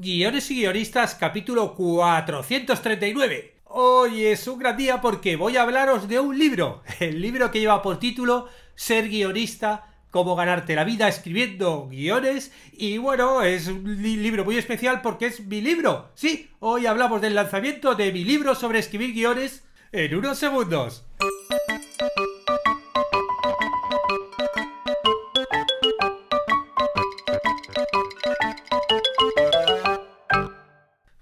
Guiones y Guionistas, capítulo 439. Hoy es un gran día porque voy a hablaros de un libro, el libro que lleva por título Ser guionista, cómo ganarte la vida escribiendo guiones y bueno, es un libro muy especial porque es mi libro. Sí, hoy hablamos del lanzamiento de mi libro sobre escribir guiones en unos segundos.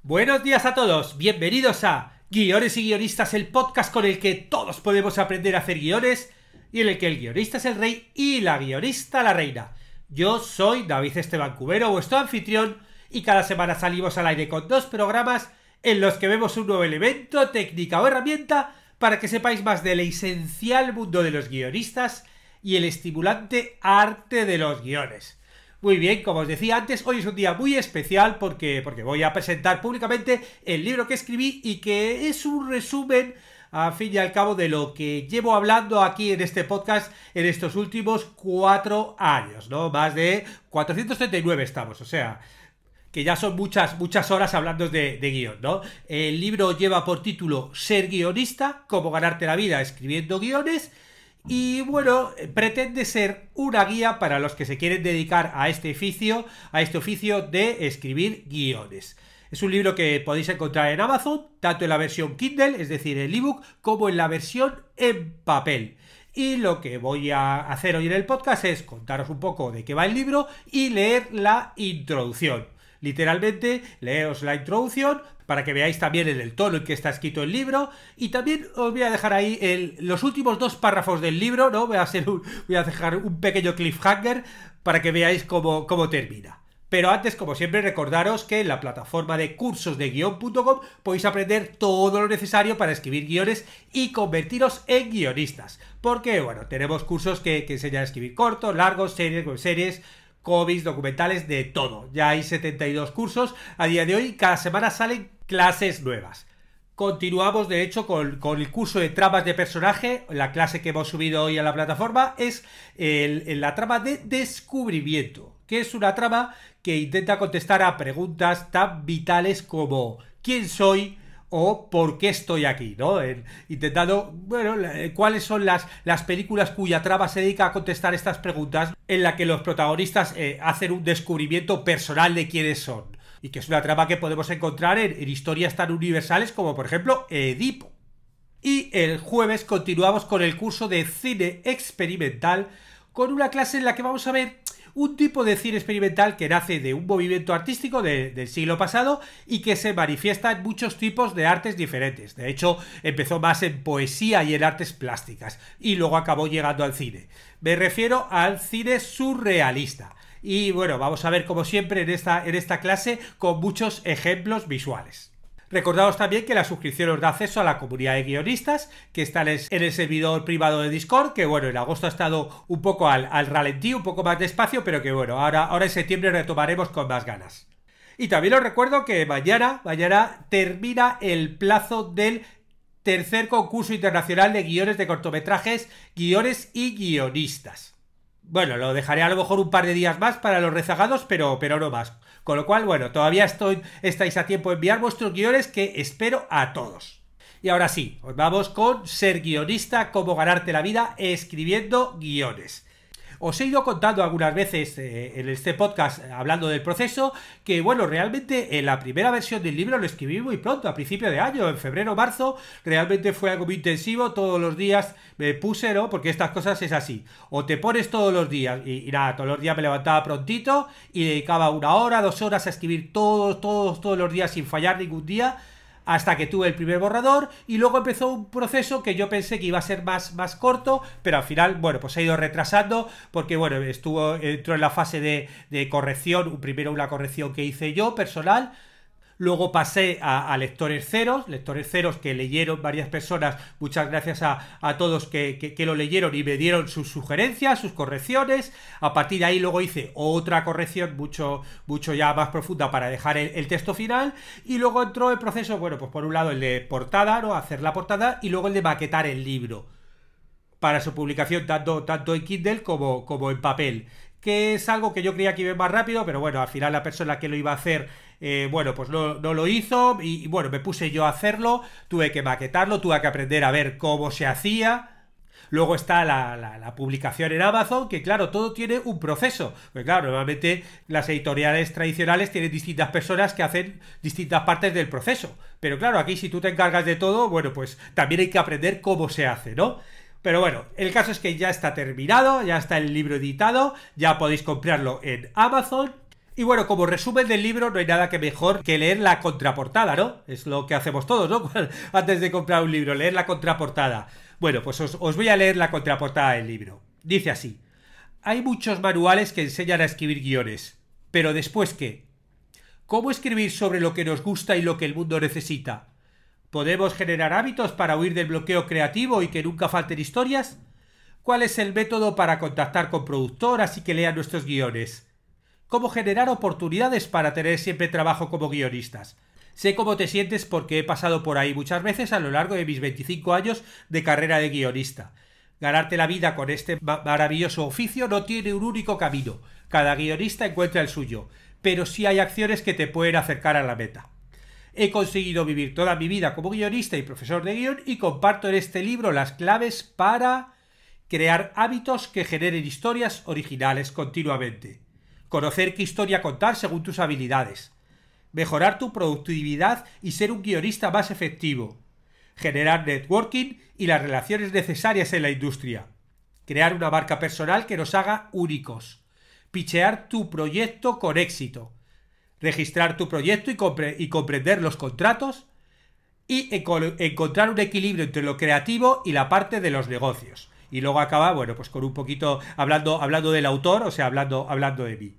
Buenos días a todos, bienvenidos a Guiones y Guionistas, el podcast con el que todos podemos aprender a hacer guiones y en el que el guionista es el rey y la guionista la reina. Yo soy David Esteban Cubero, vuestro anfitrión, y cada semana salimos al aire con dos programas en los que vemos un nuevo elemento, técnica o herramienta para que sepáis más del esencial mundo de los guionistas y el estimulante arte de los guiones. Muy bien, como os decía antes, hoy es un día muy especial porque, porque voy a presentar públicamente el libro que escribí y que es un resumen a fin y al cabo de lo que llevo hablando aquí en este podcast en estos últimos cuatro años, ¿no? Más de 439 estamos, o sea, que ya son muchas, muchas horas hablando de, de guión, ¿no? El libro lleva por título Ser guionista, cómo ganarte la vida escribiendo guiones y bueno, eh, pretende ser una guía para los que se quieren dedicar a este oficio, a este oficio de escribir guiones. Es un libro que podéis encontrar en Amazon, tanto en la versión Kindle, es decir, el ebook, como en la versión en papel. Y lo que voy a hacer hoy en el podcast es contaros un poco de qué va el libro y leer la introducción. Literalmente, leos la introducción para que veáis también el, tono en que está escrito el libro y también os voy a dejar ahí los últimos dos párrafos del libro, ¿no? Voy a, hacer voy a dejar un pequeño cliffhanger para que veáis cómo, termina. Pero antes, como siempre, recordaros que en la plataforma de cursos de podéis aprender todo lo necesario para escribir guiones y convertiros en guionistas. Porque, bueno, tenemos cursos que, que enseñan a escribir cortos, largos, series, series, cómics, documentales, de todo. Ya hay 72 cursos a día de hoy. Cada semana salen clases nuevas. Continuamos, de hecho, con, el curso de tramas de personaje. La clase que hemos subido hoy a la plataforma es la trama de descubrimiento, que es una trama que intenta contestar a preguntas tan vitales como ¿quién soy? o por qué estoy aquí, ¿no? Eh, intentando, bueno, eh, cuáles son las, las películas cuya trama se dedica a contestar estas preguntas en la que los protagonistas eh, hacen un descubrimiento personal de quiénes son. Y que es una trama que podemos encontrar en historias tan universales como, por ejemplo, Edipo. Y el jueves continuamos con el curso de cine experimental con una clase en la que vamos a ver un tipo de cine experimental que nace de un movimiento artístico del siglo pasado y que se manifiesta en muchos tipos de artes diferentes. De hecho, empezó más en poesía y en artes plásticas y luego acabó llegando al cine. Me refiero al cine surrealista. Y bueno, vamos a ver como siempre en esta, en esta clase con muchos ejemplos visuales. Recordaos también que la suscripción os da acceso a la comunidad de guionistas que está en el servidor privado de Discord, que bueno, en agosto ha estado un poco al, ralentí, un poco más despacio, pero que bueno, ahora, en septiembre retomaremos con más ganas. Y también os recuerdo que mañana, termina el plazo del tercer concurso internacional de guiones de cortometrajes, guiones y guionistas. Bueno, lo dejaré a lo mejor un par de días más para los rezagados, pero, pero no más. Con lo cual, bueno, todavía estoy, estáis a tiempo de enviar vuestros guiones que espero a todos. Y ahora sí, os vamos con ser guionista, cómo ganarte la vida escribiendo guiones. Os he ido contando algunas veces eh, en este podcast hablando del proceso que, bueno, realmente en eh, la primera versión del libro lo escribí muy pronto, a principio de año, en febrero, marzo, realmente fue algo muy intensivo, todos los días me puse, ¿no? Porque estas cosas es así, o te pones todos los días, y nada, todos los días me levantaba prontito y dedicaba una hora, dos horas a escribir todos, todos, todos los días sin fallar ningún día hasta que tuve el primer borrador y luego empezó un proceso que yo pensé que iba a ser más, más corto, pero al final, bueno, pues se ha ido retrasando porque, bueno, estuvo, entró en la fase de, de corrección, primero una corrección que hice yo personal, Luego pasé a, lectores ceros, lectores ceros que leyeron varias personas. Muchas gracias a, todos que, lo leyeron y me dieron sus sugerencias, sus correcciones. A partir de ahí luego hice otra corrección mucho, mucho ya más profunda para dejar el, texto final. Y luego entró el proceso, bueno, pues por un lado el de portada, ¿no? Hacer la portada y luego el de maquetar el libro para su publicación tanto, tanto en Kindle como, como en papel que es algo que yo creía que iba más rápido, pero bueno, al final la persona que lo iba a hacer eh, bueno, pues no, lo hizo y, bueno, me puse yo a hacerlo, tuve que maquetarlo, tuve que aprender a ver cómo se hacía. Luego está la, publicación en Amazon, que claro, todo tiene un proceso. Pues claro, normalmente las editoriales tradicionales tienen distintas personas que hacen distintas partes del proceso. Pero claro, aquí si tú te encargas de todo, bueno, pues también hay que aprender cómo se hace, ¿no? Pero bueno, el caso es que ya está terminado, ya está el libro editado, ya podéis comprarlo en Amazon. Y bueno, como resumen del libro, no hay nada que mejor que leer la contraportada, ¿no? Es lo que hacemos todos, ¿no? Antes de comprar un libro, leer la contraportada. Bueno, pues os, voy a leer la contraportada del libro. Dice así. Hay muchos manuales que enseñan a escribir guiones, pero después qué? ¿Cómo escribir sobre lo que nos gusta y lo que el mundo necesita? ¿Podemos generar hábitos para huir del bloqueo creativo y que nunca falten historias? ¿Cuál es el método para contactar con productoras y que lean nuestros guiones? cómo generar oportunidades para tener siempre trabajo como guionistas. Sé cómo te sientes porque he pasado por ahí muchas veces a lo largo de mis 25 años de carrera de guionista. Ganarte la vida con este maravilloso oficio no tiene un único camino. Cada guionista encuentra el suyo, pero sí hay acciones que te pueden acercar a la meta. He conseguido vivir toda mi vida como guionista y profesor de guión y comparto en este libro las claves para crear hábitos que generen historias originales continuamente conocer qué historia contar según tus habilidades, mejorar tu productividad y ser un guionista más efectivo, generar networking y las relaciones necesarias en la industria, crear una marca personal que nos haga únicos, pichear tu proyecto con éxito, registrar tu proyecto y, comprender los contratos y encontrar un equilibrio entre lo creativo y la parte de los negocios y luego acaba, bueno, pues con un poquito hablando, hablando del autor, o sea, hablando, hablando de mí.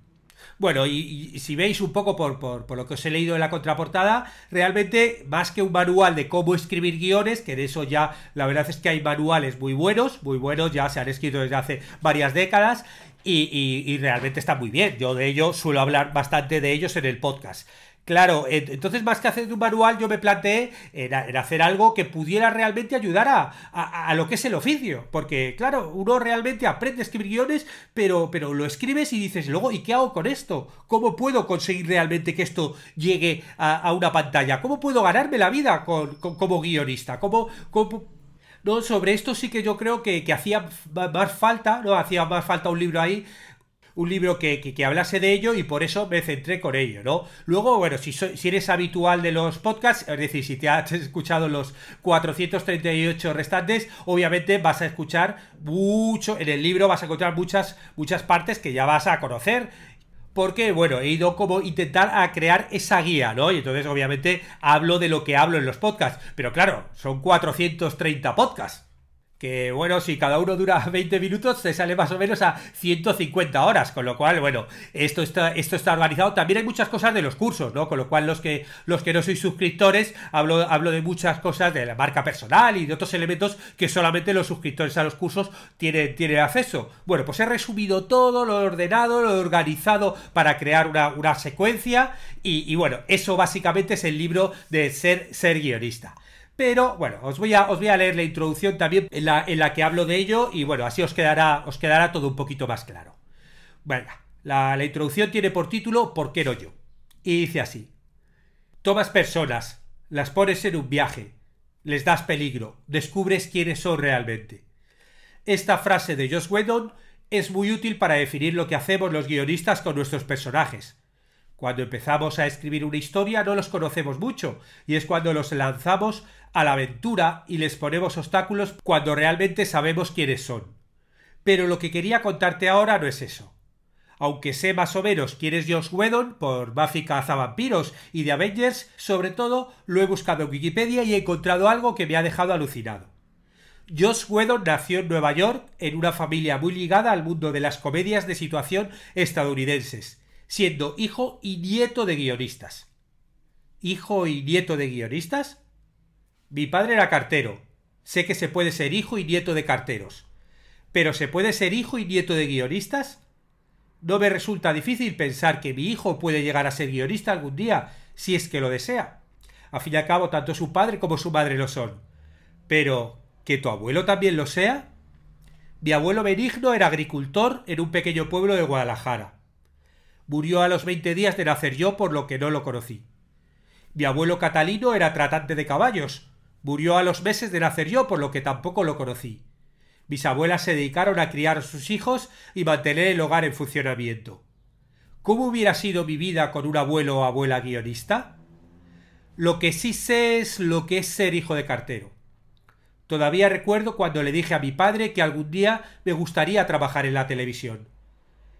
Bueno, y, si veis un poco por, por, lo que os he leído en la contraportada, realmente más que un manual de cómo escribir guiones, que de eso ya la verdad es que hay manuales muy buenos, muy buenos, ya se han escrito desde hace varias décadas y, y realmente está muy bien. Yo de ello suelo hablar bastante de ellos en el podcast. Claro, eh, entonces más que hacer un manual, yo me planteé en, hacer algo que pudiera realmente ayudar a, a, lo que es el oficio. Porque, claro, uno realmente aprende a escribir guiones, pero, pero lo escribes y dices, luego, ¿y qué hago con esto? ¿Cómo puedo conseguir realmente que esto llegue a, una pantalla? ¿Cómo puedo ganarme la vida como guionista? ¿Cómo, no, sobre esto sí que yo creo que, que hacía más falta, ¿no? Hacía más falta un libro ahí un libro que, hablase de ello y por eso me centré con ello, ¿no? Luego, bueno, si, si eres habitual de los podcasts, es decir, si te has escuchado los 438 restantes, obviamente vas a escuchar mucho, en el libro vas a encontrar muchas, muchas partes que ya vas a conocer porque, bueno, he ido como intentar a crear esa guía, ¿no? Y entonces, obviamente, hablo de lo que hablo en los podcasts. Pero claro, son 430 podcasts. Que bueno, si cada uno dura 20 minutos, se sale más o menos a 150 horas, con lo cual, bueno, esto está, esto está organizado. También hay muchas cosas de los cursos, ¿no? Con lo cual, los que, los que no sois suscriptores, hablo, de muchas cosas de la marca personal y de otros elementos que solamente los suscriptores a los cursos tienen, acceso. Bueno, pues he resumido todo, lo he ordenado, lo he organizado para crear una, secuencia. Y, y bueno, eso básicamente es el libro de ser, ser guionista. Pero bueno, os voy a, leer la introducción también en la, que hablo de ello y bueno, así os quedará, todo un poquito más claro. Bueno, la, introducción tiene por título ¿Por qué no yo? Y dice así. Tomas personas, las pones en un viaje, les das peligro, descubres quiénes son realmente. Esta frase de Josh Whedon es muy útil para definir lo que hacemos los guionistas con nuestros personajes, cuando empezamos a escribir una historia no los conocemos mucho y es cuando los lanzamos a la aventura y les ponemos obstáculos cuando realmente sabemos quiénes son. Pero lo que quería contarte ahora no es eso. Aunque sé más o menos quién es Josh Whedon por Buffy cazavampiros y de Avengers, sobre todo lo he buscado en Wikipedia y he encontrado algo que me ha dejado alucinado. Josh Whedon nació en Nueva York en una familia muy ligada al mundo de las comedias de situación estadounidenses siendo hijo y nieto de guionistas. ¿Hijo y nieto de guionistas? Mi padre era cartero. Sé que se puede ser hijo y nieto de carteros. ¿Pero se puede ser hijo y nieto de guionistas? No me resulta difícil pensar que mi hijo puede llegar a ser guionista algún día, si es que lo desea. A fin y al cabo, tanto su padre como su madre lo son. Pero, ¿que tu abuelo también lo sea? Mi abuelo Benigno era agricultor en un pequeño pueblo de Guadalajara. Murió a los 20 días de nacer yo, por lo que no lo conocí. Mi abuelo Catalino era tratante de caballos. Murió a los meses de nacer yo, por lo que tampoco lo conocí. Mis abuelas se dedicaron a criar a sus hijos y mantener el hogar en funcionamiento. ¿Cómo hubiera sido mi vida con un abuelo o abuela guionista? Lo que sí sé es lo que es ser hijo de cartero. Todavía recuerdo cuando le dije a mi padre que algún día me gustaría trabajar en la televisión.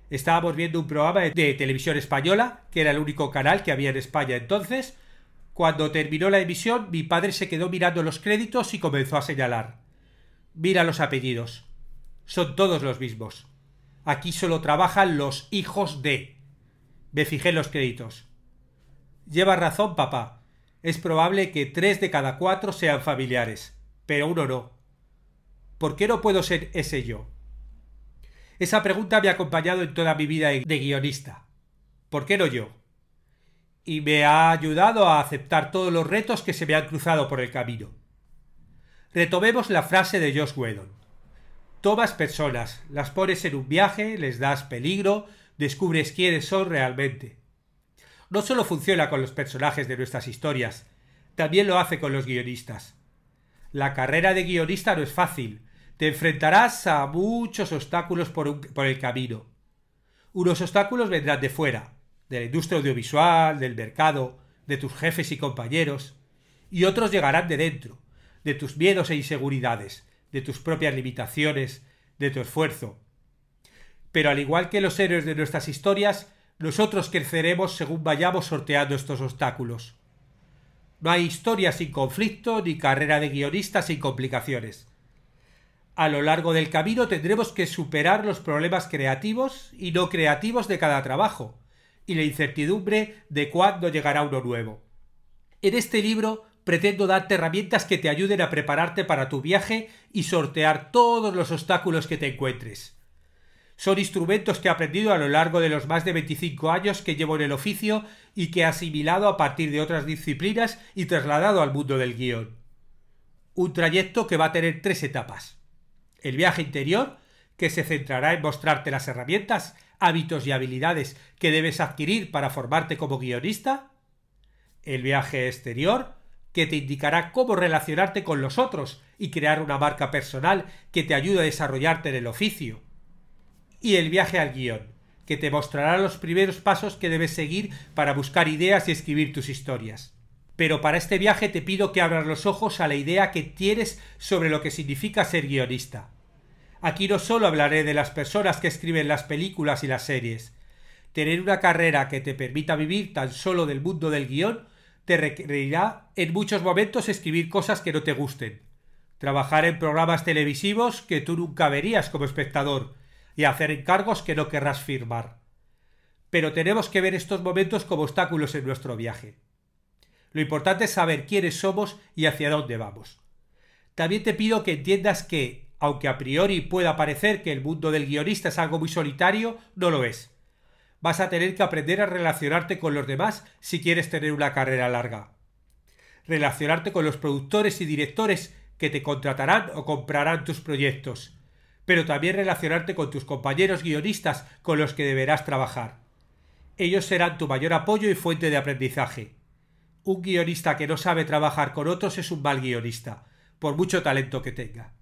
Estábamos viendo un programa de televisión española, que era el único canal que había en España entonces. Cuando terminó la emisión, mi padre se quedó mirando los créditos y comenzó a señalar. Mira los apellidos. Son todos los mismos. Aquí solo trabajan los hijos de. Me fijé en los créditos. Lleva razón, papá. Es probable que tres de cada cuatro sean familiares, pero uno no. ¿Por qué no puedo ser ese yo? Esa pregunta me ha acompañado en toda mi vida de guionista. ¿Por qué no yo? Y me ha ayudado a aceptar todos los retos que se me han cruzado por el camino. Retomemos la frase de Josh Whedon. Tomas personas, las pones en un viaje, les das peligro, descubres quiénes son realmente. No solo funciona con los personajes de nuestras historias, también lo hace con los guionistas. La carrera de guionista no es fácil, te enfrentarás a muchos obstáculos por, el camino. Unos obstáculos vendrán de fuera, de la industria audiovisual, del mercado, de tus jefes y compañeros, y otros llegarán de dentro, de tus miedos e inseguridades, de tus propias limitaciones, de tu esfuerzo. Pero al igual que los héroes de nuestras historias, nosotros creceremos según vayamos sorteando estos obstáculos. No hay historia sin conflicto ni carrera de guionista sin complicaciones a lo largo del camino tendremos que superar los problemas creativos y no creativos de cada trabajo y la incertidumbre de cuándo llegará uno nuevo. En este libro pretendo darte herramientas que te ayuden a prepararte para tu viaje y sortear todos los obstáculos que te encuentres. Son instrumentos que he aprendido a lo largo de los más de 25 años que llevo en el oficio y que he asimilado a partir de otras disciplinas y trasladado al mundo del guión. Un trayecto que va a tener tres etapas. El viaje interior, que se centrará en mostrarte las herramientas, hábitos y habilidades que debes adquirir para formarte como guionista. El viaje exterior, que te indicará cómo relacionarte con los otros y crear una marca personal que te ayude a desarrollarte en el oficio. Y el viaje al guión, que te mostrará los primeros pasos que debes seguir para buscar ideas y escribir tus historias pero para este viaje te pido que abras los ojos a la idea que tienes sobre lo que significa ser guionista. Aquí no solo hablaré de las personas que escriben las películas y las series. Tener una carrera que te permita vivir tan solo del mundo del guión te requerirá en muchos momentos escribir cosas que no te gusten, trabajar en programas televisivos que tú nunca verías como espectador y hacer encargos que no querrás firmar. Pero tenemos que ver estos momentos como obstáculos en nuestro viaje. Lo importante es saber quiénes somos y hacia dónde vamos. También te pido que entiendas que, aunque a priori pueda parecer que el mundo del guionista es algo muy solitario, no lo es. Vas a tener que aprender a relacionarte con los demás si quieres tener una carrera larga. Relacionarte con los productores y directores que te contratarán o comprarán tus proyectos, pero también relacionarte con tus compañeros guionistas con los que deberás trabajar. Ellos serán tu mayor apoyo y fuente de aprendizaje. Un guionista que no sabe trabajar con otros es un mal guionista, por mucho talento que tenga.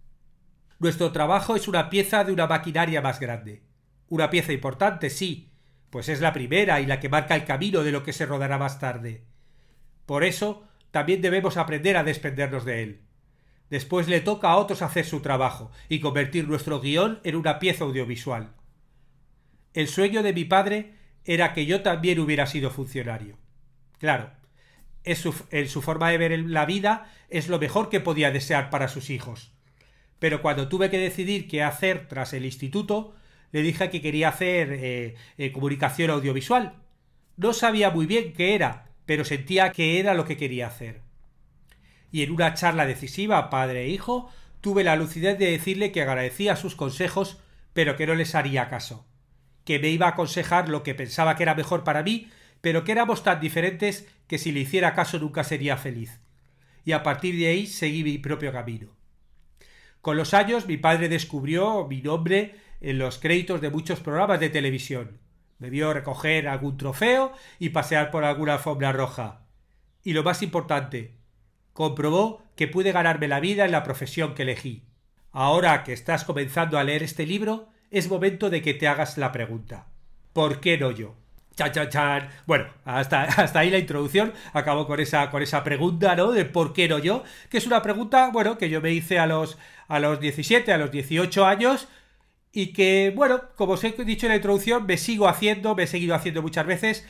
Nuestro trabajo es una pieza de una maquinaria más grande. Una pieza importante, sí, pues es la primera y la que marca el camino de lo que se rodará más tarde. Por eso, también debemos aprender a desprendernos de él. Después le toca a otros hacer su trabajo y convertir nuestro guión en una pieza audiovisual. El sueño de mi padre era que yo también hubiera sido funcionario. Claro, en su forma de ver la vida es lo mejor que podía desear para sus hijos. Pero cuando tuve que decidir qué hacer tras el instituto, le dije que quería hacer eh, eh, comunicación audiovisual. No sabía muy bien qué era, pero sentía que era lo que quería hacer. Y en una charla decisiva, padre e hijo, tuve la lucidez de decirle que agradecía sus consejos, pero que no les haría caso, que me iba a aconsejar lo que pensaba que era mejor para mí pero que éramos tan diferentes que si le hiciera caso nunca sería feliz. Y a partir de ahí seguí mi propio camino. Con los años mi padre descubrió mi nombre en los créditos de muchos programas de televisión. Me vio recoger algún trofeo y pasear por alguna alfombra roja. Y lo más importante, comprobó que pude ganarme la vida en la profesión que elegí. Ahora que estás comenzando a leer este libro, es momento de que te hagas la pregunta. ¿Por qué no yo? Cha, cha, Bueno, hasta, hasta ahí la introducción. Acabo con esa, con esa pregunta, ¿no? De por qué no yo. Que es una pregunta, bueno, que yo me hice a los, a los 17, a los 18 años. Y que, bueno, como os he dicho en la introducción, me sigo haciendo, me he seguido haciendo muchas veces.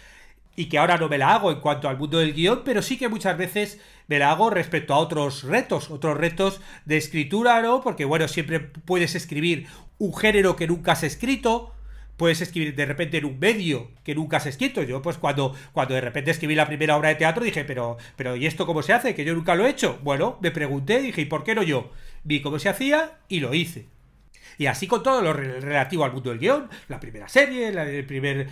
Y que ahora no me la hago en cuanto al mundo del guión, pero sí que muchas veces me la hago respecto a otros retos, otros retos de escritura, ¿no? Porque, bueno, siempre puedes escribir un género que nunca has escrito puedes escribir de repente en un medio que nunca has escrito. Yo, pues cuando, cuando de repente escribí la primera obra de teatro, dije, pero, pero ¿y esto cómo se hace? Que yo nunca lo he hecho. Bueno, me pregunté, dije, ¿y por qué no yo? Vi cómo se hacía y lo hice. Y así con todo lo relativo al mundo del guión, la primera serie, la, el primer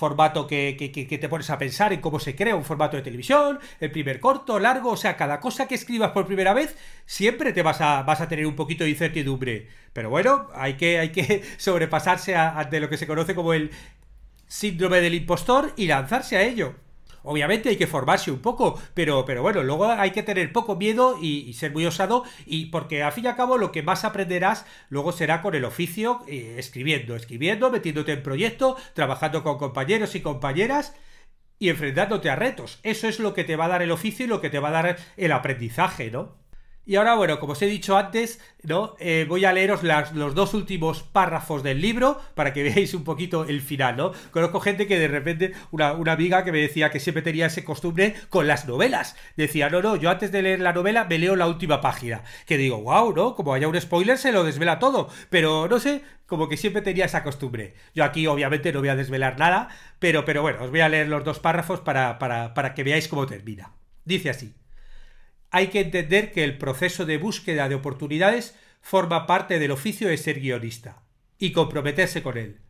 formato que, que, te pones a pensar en cómo se crea un formato de televisión, el primer corto, largo, o sea, cada cosa que escribas por primera vez, siempre te vas a, vas a tener un poquito de incertidumbre. Pero bueno, hay que, hay que sobrepasarse de lo que se conoce como el síndrome del impostor y lanzarse a ello. Obviamente hay que formarse un poco, pero, pero bueno, luego hay que tener poco miedo y, ser muy osado, y porque al fin y al cabo lo que más aprenderás luego será con el oficio, eh, escribiendo, escribiendo, metiéndote en proyectos, trabajando con compañeros y compañeras y enfrentándote a retos. Eso es lo que te va a dar el oficio y lo que te va a dar el aprendizaje, ¿no? Y ahora, bueno, como os he dicho antes, ¿no? Eh, voy a leeros los dos últimos párrafos del libro para que veáis un poquito el final, ¿no? Conozco gente que de repente, una, una amiga que me decía que siempre tenía ese costumbre con las novelas. Decía, no, no, yo antes de leer la novela me leo la última página. Que digo, wow, ¿no? Como haya un spoiler se lo desvela todo. Pero no sé, como que siempre tenía esa costumbre. Yo aquí obviamente no voy a desvelar nada, pero, pero bueno, os voy a leer los dos párrafos para que veáis cómo termina. Dice así. Hay que entender que el proceso de búsqueda de oportunidades forma parte del oficio de ser guionista y comprometerse con él.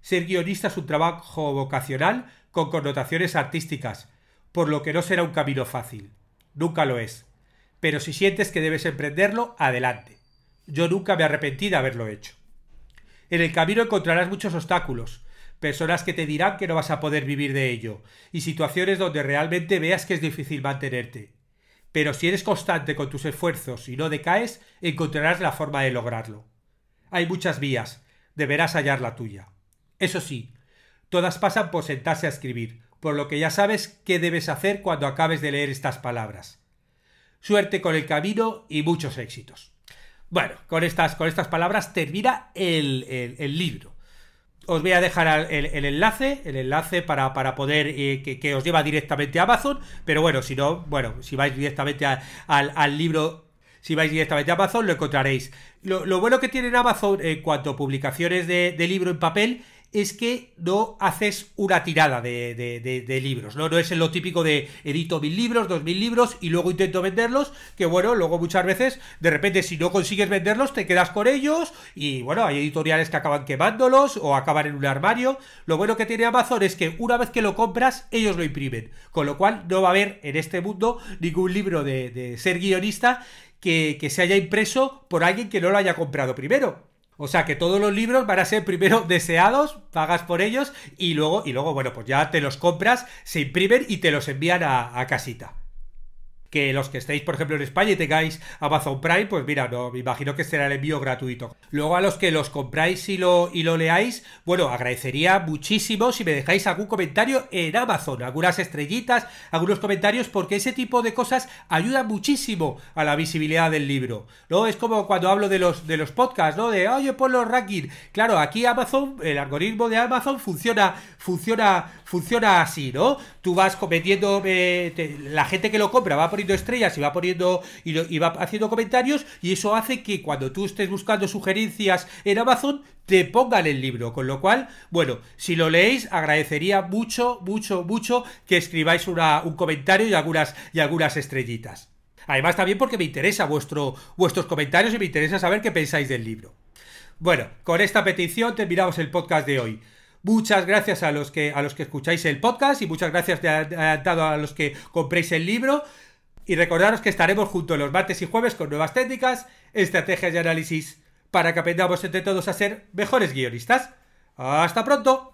Ser guionista es un trabajo vocacional con connotaciones artísticas, por lo que no será un camino fácil. Nunca lo es. Pero si sientes que debes emprenderlo, adelante. Yo nunca me arrepentí de haberlo hecho. En el camino encontrarás muchos obstáculos, personas que te dirán que no vas a poder vivir de ello, y situaciones donde realmente veas que es difícil mantenerte pero si eres constante con tus esfuerzos y no decaes, encontrarás la forma de lograrlo. Hay muchas vías, deberás hallar la tuya. Eso sí, todas pasan por sentarse a escribir, por lo que ya sabes qué debes hacer cuando acabes de leer estas palabras. Suerte con el camino y muchos éxitos. Bueno, con estas, con estas palabras termina el, el libro os voy a dejar el, enlace, el enlace para, poder eh, que, os lleva directamente a Amazon, pero bueno, si no, bueno, si vais directamente al, libro si vais directamente a Amazon lo encontraréis. Lo, bueno que tiene Amazon en cuanto a publicaciones de, de, libro en papel es que no haces una tirada de, libros, ¿no? No es lo típico de edito mil libros, dos mil libros y luego intento venderlos, que bueno, luego muchas veces, de repente, si no consigues venderlos, te quedas con ellos y bueno, hay editoriales que acaban quemándolos o acaban en un armario. Lo bueno que tiene Amazon es que una vez que lo compras, ellos lo imprimen, con lo cual no va a haber en este mundo ningún libro de, ser guionista que, que se haya impreso por alguien que no lo haya comprado primero. O sea que todos los libros van a ser primero deseados, pagas por ellos y luego, y luego bueno, pues ya te los compras, se imprimen y te los envían a, a casita que los que estéis, por ejemplo, en España y tengáis Amazon Prime, pues mira, no, me imagino que será el envío gratuito. Luego a los que los compráis y lo, y lo leáis, bueno, agradecería muchísimo si me dejáis algún comentario en Amazon, algunas estrellitas, algunos comentarios, porque ese tipo de cosas ayuda muchísimo a la visibilidad del libro, ¿no? Es como cuando hablo de los, de los podcasts, ¿no? De, oye, por los ranking. Claro, aquí Amazon, el algoritmo de Amazon funciona, funciona, funciona así, ¿no? Tú vas cometiendo, eh, la gente que lo compra va por estrellas y va poniendo y, va haciendo comentarios y eso hace que cuando tú estés buscando sugerencias en Amazon te pongan el libro, con lo cual, bueno, si lo leéis, agradecería mucho, mucho, mucho que escribáis una, un comentario y algunas, y algunas estrellitas. Además, también porque me interesa vuestro, vuestros comentarios y me interesa saber qué pensáis del libro. Bueno, con esta petición terminamos el podcast de hoy. Muchas gracias a los que a los que escucháis el podcast y muchas gracias de, a los que compréis el libro. Y recordaros que estaremos juntos los martes y jueves con nuevas técnicas, estrategias y análisis para que aprendamos entre todos a ser mejores guionistas. ¡Hasta pronto!